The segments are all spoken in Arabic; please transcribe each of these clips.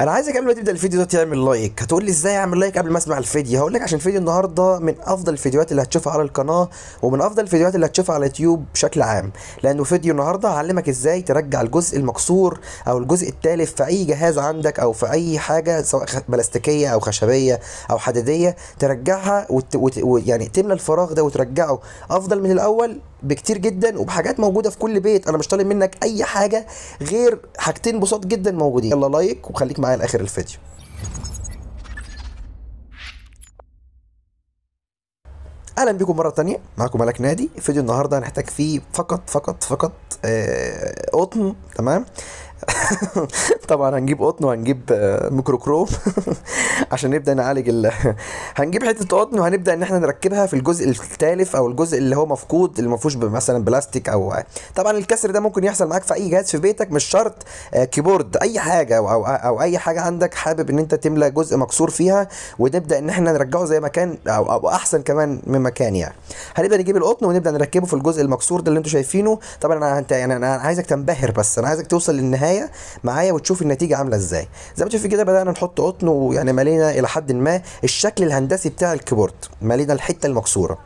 انا عايزك قبل ما تبدا الفيديو ده تعمل لايك هتقول لي ازاي اعمل لايك قبل ما اسمع الفيديو هقول لك عشان الفيديو النهارده من افضل الفيديوهات اللي هتشوفها على القناه ومن افضل الفيديوهات اللي هتشوفها على يوتيوب بشكل عام لانه فيديو النهارده هعلمك ازاي ترجع الجزء المكسور او الجزء التالف في اي جهاز عندك او في اي حاجه سواء بلاستيكيه او خشبيه او حديديه ترجعها وت... وت... وت... يعني تملى الفراغ ده وترجعه افضل من الاول بكتير جدا وبحاجات موجوده في كل بيت انا مش طالب منك اي حاجه غير حاجتين بساط جدا موجودين يلا لايك وخليك معايا لاخر الفيديو اهلا بيكم مره تانية معاكم ملك نادي فيديو النهارده هنحتاج فيه فقط فقط فقط آه قطن تمام طبعا هنجيب قطن وهنجيب آه، ميكروكروم عشان نبدا نعالج ال... هنجيب حته قطن وهنبدا ان احنا نركبها في الجزء التالف او الجزء اللي هو مفقود اللي ما فيهوش مثلا بلاستيك او آه، طبعا الكسر ده ممكن يحصل معاك في اي جهاز في بيتك مش شرط آه، كيبورد اي حاجه أو, أو, او اي حاجه عندك حابب ان انت تملى جزء مكسور فيها ونبدا ان احنا نرجعه زي ما كان أو, او احسن كمان من مكان يعني هنبدا نجيب القطن ونبدا نركبه في الجزء المكسور ده اللي انتوا شايفينه طبعا انا يعني انا عايزك تنبهر بس انا عايزك توصل للنهايه النهايه معايا وتشوف النتيجه عامله ازاي زي ما تشوف كده بدانا نحط قطن ويعني مالينا الى حد ما الشكل الهندسي بتاع الكيبورد مالينا الحته المكسوره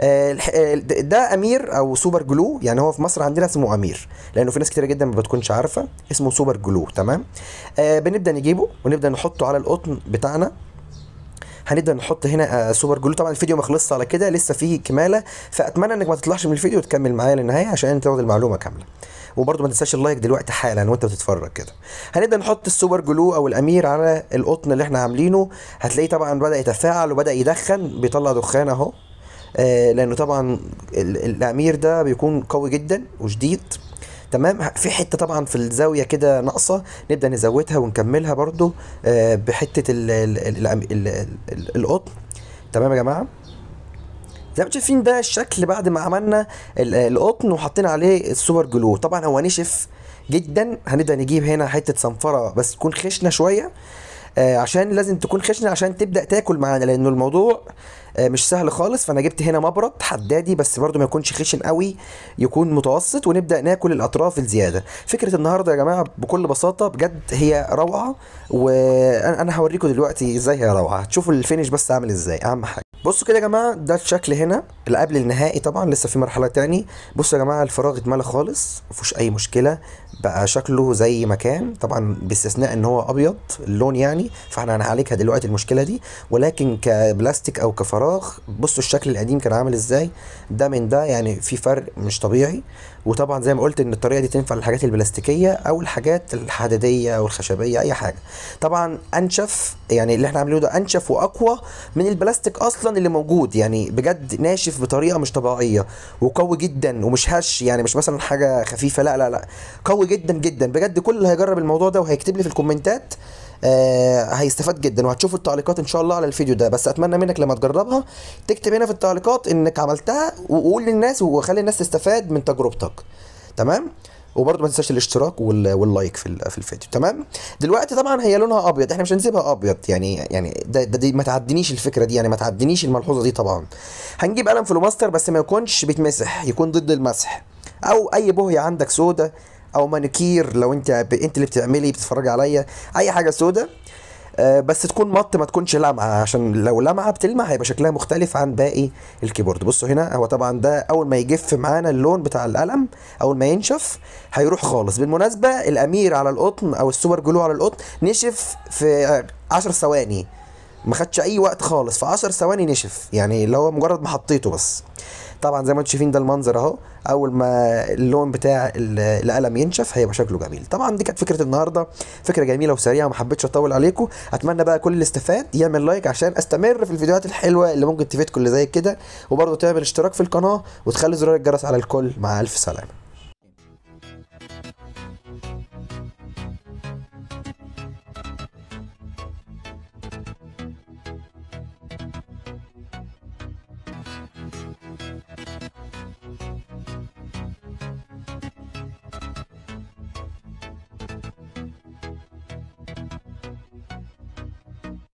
آه، آه، ده امير او سوبر جلو يعني هو في مصر عندنا اسمه امير لانه في ناس كتير جدا ما بتكونش عارفه اسمه سوبر جلو تمام آه، بنبدا نجيبه ونبدا نحطه على القطن بتاعنا هنبدا نحط هنا سوبر جلو طبعا الفيديو ما خلصش على كده لسه فيه كماله فاتمنى انك ما تطلعش من الفيديو وتكمل معايا للنهايه عشان تاخد المعلومه كامله وبرضه ما تنساش اللايك دلوقتي حالا وانت بتتفرج كده هنبدا نحط السوبر جلو او الامير على القطن اللي احنا عاملينه هتلاقيه طبعا بدا يتفاعل وبدا يدخن بيطلع دخان اهو آه لانه طبعا الامير ده بيكون قوي جدا وشديد تمام في حته طبعا في الزاويه كده ناقصه نبدا نزودها ونكملها برده آه بحته القطن تمام يا جماعه زي ما انتم شايفين ده الشكل بعد ما عملنا القطن وحطينا عليه السوبر جلو طبعا هو نشف جدا هنبدا نجيب هنا حته صنفره بس تكون خشنه شويه آه عشان لازم تكون خشنه عشان تبدا تاكل معانا لانه الموضوع آه مش سهل خالص فانا جبت هنا مبرد حدادي بس برده ما يكونش خشن قوي يكون متوسط ونبدا ناكل الاطراف الزياده فكره النهارده يا جماعه بكل بساطه بجد هي روعه وانا هوريكم دلوقتي ازاي هي روعه هتشوفوا الفينش بس عامل ازاي اهم حاجه بصوا كده يا جماعه ده الشكل هنا اللي قبل النهائي طبعا لسه في مرحله تاني بصوا يا جماعه الفراغ اتملى خالص مفيش اي مشكله بقى شكله زي ما كان طبعا باستثناء ان هو ابيض اللون يعني فاحنا هنعالجها دلوقتي المشكله دي ولكن كبلاستيك او كفراغ بصوا الشكل القديم كان عامل ازاي ده من ده يعني في فرق مش طبيعي وطبعا زي ما قلت ان الطريقه دي تنفع للحاجات البلاستيكيه او الحاجات الحديديه او الخشبيه اي حاجه طبعا انشف يعني اللي احنا عاملينه ده انشف واقوى من البلاستيك اصلا اللي موجود يعني بجد ناشف بطريقه مش طبيعيه وقوي جدا ومش هش يعني مش مثلا حاجه خفيفه لا لا لا قوي قوي جدا جدا بجد كل اللي هيجرب الموضوع ده وهيكتب لي في الكومنتات آه هيستفاد جدا وهتشوفوا التعليقات ان شاء الله على الفيديو ده بس اتمنى منك لما تجربها تكتب هنا في التعليقات انك عملتها وقول للناس وخلي الناس تستفاد من تجربتك تمام وبرضه ما تنساش الاشتراك واللايك في في الفيديو تمام دلوقتي طبعا هي لونها ابيض احنا مش هنسيبها ابيض يعني يعني ده, ده دي ما تعدنيش الفكره دي يعني ما تعدنيش الملحوظه دي طبعا هنجيب قلم فلوماستر بس ما يكونش بيتمسح يكون ضد المسح او اي بوهيه عندك سودة او مانيكير لو انت ب... انت اللي بتعملي بتتفرجي عليا اي حاجه سودة آه بس تكون مط ما تكونش لامعه عشان لو لامعه بتلمع هيبقى شكلها مختلف عن باقي الكيبورد بصوا هنا هو طبعا ده اول ما يجف معانا اللون بتاع القلم اول ما ينشف هيروح خالص بالمناسبه الامير على القطن او السوبر جلو على القطن نشف في 10 ثواني ما خدش اي وقت خالص في 10 ثواني نشف يعني اللي هو مجرد ما حطيته بس طبعا زي ما انتم شايفين ده المنظر اهو اول ما اللون بتاع القلم ينشف هيبقى شكله جميل طبعا دي كانت فكره النهارده فكره جميله وسريعه وما حبيتش اطول عليكم اتمنى بقى كل اللي استفاد يعمل لايك عشان استمر في الفيديوهات الحلوه اللي ممكن تفيدكم اللي زي كده وبرده تعمل اشتراك في القناه وتخلي زرار الجرس على الكل مع الف سلامه